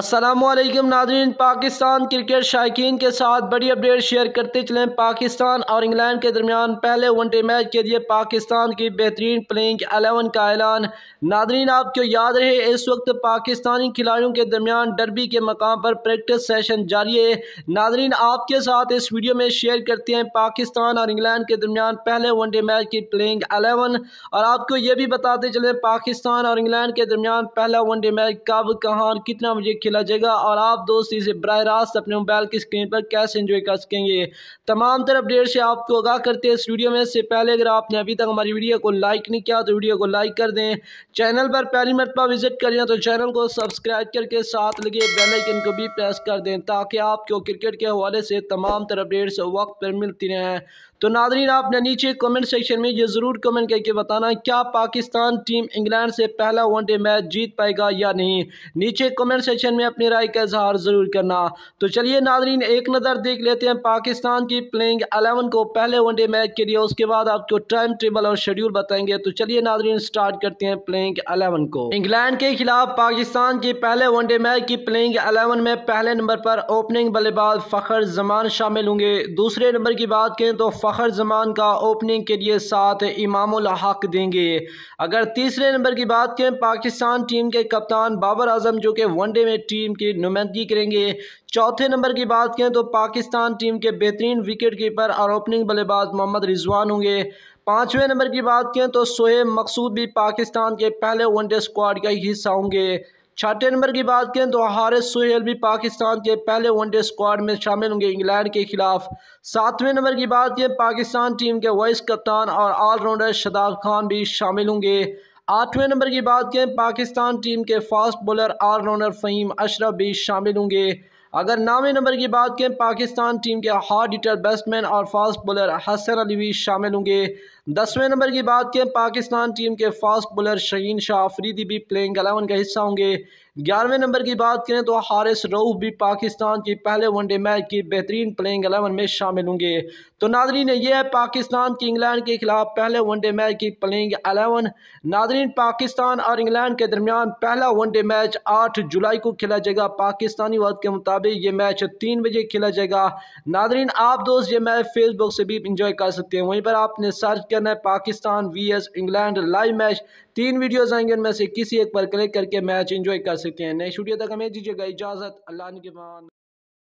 असलम नाजरीन पाकिस्तान क्रिकेट शायकीन के साथ बड़ी अपडेट शेयर करते चलें पाकिस्तान और इंग्लैंड के दरमियान पहले वन डे मैच के लिए पाकिस्तान की बेहतरीन प्लेइंग एलेवन का ऐलान नाजरीन आपको याद रहे इस वक्त पाकिस्तानी खिलाड़ियों के दरमियान डरबी के मकाम पर प्रैक्टिस सेशन जारी है नाजरीन आपके साथ इस वीडियो में शेयर करते हैं पाकिस्तान और इंग्लैंड के दरमियान पहले वन डे मैच की प्लेइंग एलेवन और आपको ये भी बताते चलें पाकिस्तान और इंग्लैंड के दरमियान पहला वन डे मैच कब कहाँ और कितना बजे खेला जाएगा और आप दोस्त इसे बर रास्त अपने मोबाइल की स्क्रीन पर कैसे इंजॉय कर सकेंगे तमाम तरह अपडेट से आपको आगाह करते हैं इस वीडियो में इससे पहले अगर आपने अभी तक हमारी वीडियो को लाइक नहीं किया तो वीडियो को लाइक कर दें चैनल पर पहली मरतबा विजिट करें तो चैनल को सब्सक्राइब करके साथ लगे बेलाइकन को भी प्रेस कर दें ताकि आपको क्रिकेट के हवाले से तमाम तरह अपडेट्स वक्त पर मिलती रहें तो नादरीन आपने नीचे कमेंट सेक्शन में ये ज़रूर कमेंट करके बताना क्या पाकिस्तान टीम इंग्लैंड से पहला वनडे मैच जीत पाएगा या नहीं नीचे कमेंट सेक्शन में अपनी राय का इजहार ज़रूर करना तो चलिए नादरीन एक नज़र देख लेते हैं पाकिस्तान की प्लेइंग अलेवन को पहले वनडे मैच के लिए उसके बाद आपको टाइम टेबल और शेड्यूल बताएंगे तो चलिए नादरीन स्टार्ट करते हैं प्लेइंग अलेवन को इंग्लैंड के खिलाफ पाकिस्तान के पहले वनडे मैच की प्लेइंग अलेवन में पहले नंबर पर ओपनिंग बल्लेबाज फ़खर जमान शामिल होंगे दूसरे नंबर की बात करें तो आखिर ज़मान का ओपनिंग के लिए सात हक देंगे अगर तीसरे नंबर की बात करें पाकिस्तान टीम के कप्तान बाबर आजम जो कि वनडे में टीम की नुमाइंदगी करेंगे चौथे नंबर की बात करें तो पाकिस्तान टीम के बेहतरीन विकेट कीपर और ओपनिंग बल्लेबाज मोहम्मद रिजवान होंगे पाँचवें नंबर की बात करें तो सोहेब मकसूद भी पाकिस्तान के पहले वनडे स्क्वाड का हिस्सा होंगे छठे नंबर की बात करें तो हारिस सुहेल भी पाकिस्तान के पहले वनडे स्क्वाड में शामिल होंगे इंग्लैंड के खिलाफ सातवें नंबर की बात करें पाकिस्तान टीम के वाइस कप्तान और ऑलराउंडर शदाब खान भी शामिल होंगे आठवें नंबर की बात करें पाकिस्तान टीम के fast bowler allrounder Fahim Ashraf भी शामिल होंगे अगर नामे नंबर की बात करें पाकिस्तान टीम के हार्ड हिटर बैट्समैन और फास्ट बॉलर हसन अली भी शामिल होंगे दसवें नंबर की बात करें पाकिस्तान टीम के फास्ट बॉलर शहीन शाह अफरीदी भी प्लेइंग अलेवन का हिस्सा होंगे ग्यारहवें नंबर की बात करें तो हारिस रऊफ भी पाकिस्तान की पहले वनडे मैच की बेहतरीन प्लेइंग एलेवन में शामिल होंगे तो नादरीन ये है पाकिस्तान की इंग्लैंड के खिलाफ पहले वनडे मैच की प्लेइंग एलेवन नादरीन पाकिस्तान और इंग्लैंड के दरमियान पहला वनडे मैच आठ जुलाई को खेला जाएगा पाकिस्तानी वक्त के मुताबिक ये मैच तीन बजे खेला जाएगा नादरीन आप दोस्त ये मैच फेसबुक से भी इंजॉय कर सकते हैं वहीं पर आपने सर्च करना है Pakistan v England live match तीन वीडियोस आएंगे उनमें से किसी एक पर क्लिक करके मैच एंजॉय कर सकते हैं नए वीडियो तक हमें दीजिएगा इजाज़त अल्लाह के मान